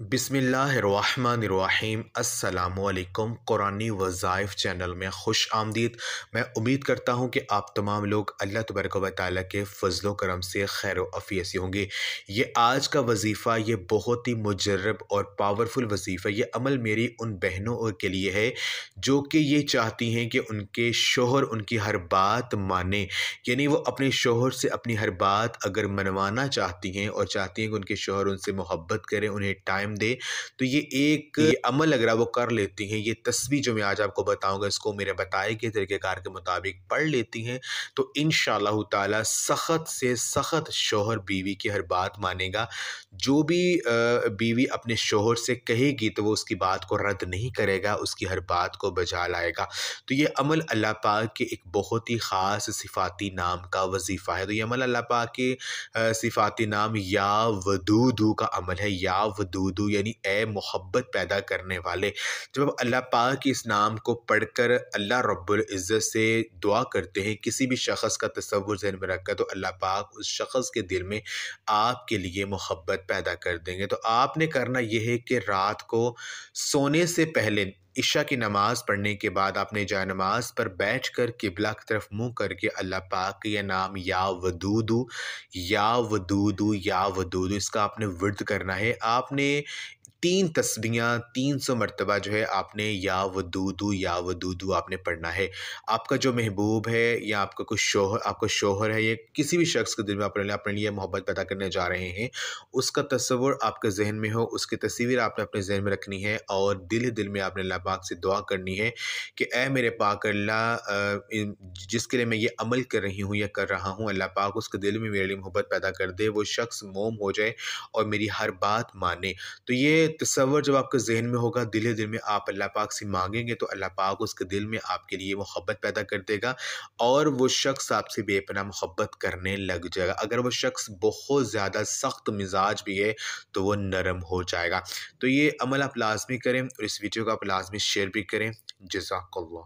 बिसमीम अल्लाम कुरानी वज़ाइफ चैनल में खुश आमदीद मैं उम्मीद करता हूँ कि आप तमाम लोग अल्लाह तबरक व ताली के फजलो करम से खैर अफ़ी होंगे ये आज का वजीफ़ा ये बहुत ही मुजरब और पावरफुल वजीफ़ा ये अमल मेरी उन बहनों और के लिए है जो कि ये चाहती हैं कि उनके शोहर उनकी हर बात माने यानी वो अपने शोहर से अपनी हर बात अगर मनवाना चाहती हैं और चाहती हैं कि उनके शोहर उनसे मोहब्बत करें उन्हें टाइम टाइम दे तो ये एक ये अमल अगर वो कर लेती हैं ये तस्वीर जो मैं आज आपको बताऊंगा इसको मेरे बताए गए तरीक़ेकार के मुताबिक पढ़ लेती हैं तो इन शाह सख्त से सख्त शोहर बीवी की हर बात मानेगा जो भी बीवी अपने शोहर से कहेगी तो वो उसकी बात को रद्द नहीं करेगा उसकी हर बात को बजा लाएगा तो ये अमल अल्लाह पाक के एक बहुत ही ख़ास सिफाती नाम का वजीफ़ा है तो ये अमल अल्लाह पाक के सिफाती नाम या वदूदू का अमल है या वदूद उर्दू यानी ए मोहब्बत पैदा करने वाले जब हम अल्लाह पाक इस नाम को पढ़कर अल्लाह रब्बुल इज़्ज़त से दुआ करते हैं किसी भी शख्स का तस्वुर जहन में रखकर तो अल्लाह पाक उस शख्स के दिल में आपके लिए मोहब्बत पैदा कर देंगे तो आपने करना यह है कि रात को सोने से पहले ईशा की नमाज़ पढ़ने के बाद आपने जा नमाज पर बैठ कर किबला की तरफ मुँह करके अल्लाह पाक यह नाम या वदूदू या वदूदू या वदूदू इसका आपने वर्द करना है आपने तीन तस्बियाँ तीन सौ मरतबा जो है आपने या व दूदू या व दूदू आपने पढ़ना है आपका जो महबूब है या आपका कुछ शोहर आपका शोहर है या किसी भी शख्स के दिल में अपने अपने लिए मोहब्बत पैदा करने जा रहे हैं उसका तस्वुर आपके जहन में हो उसकी तस्वीर आपने अपने जहन में रखनी है और दिल ही दिल में आपने अल्लाह पाक से दुआ करनी है कि ए मेरे पाक अल्लाह जिसके लिए मैं ये अमल कर रही हूँ या कर रहा हूँ अल्लाह पाक उसके दिल में मेरे लिए मोहब्बत पैदा कर दे वो शख्स मोम हो जाए और मेरी हर बात माने तो ये तस्वर तो जब आपके जहन में होगा दिल दिल में आप अल्लाह पाक से मांगेंगे तो अल्लाह पाक उसके दिल में आपके लिए मोहब्बत पैदा कर देगा और वो शख्स आपसे बेपना मोहब्बत करने लग जाएगा अगर वो शख्स बहुत ज़्यादा सख्त मिजाज भी है तो वो नरम हो जाएगा तो ये अमल आप लाजमी करें और इस वीडियो को आप लाजमी शेयर भी करें जजाकल्ला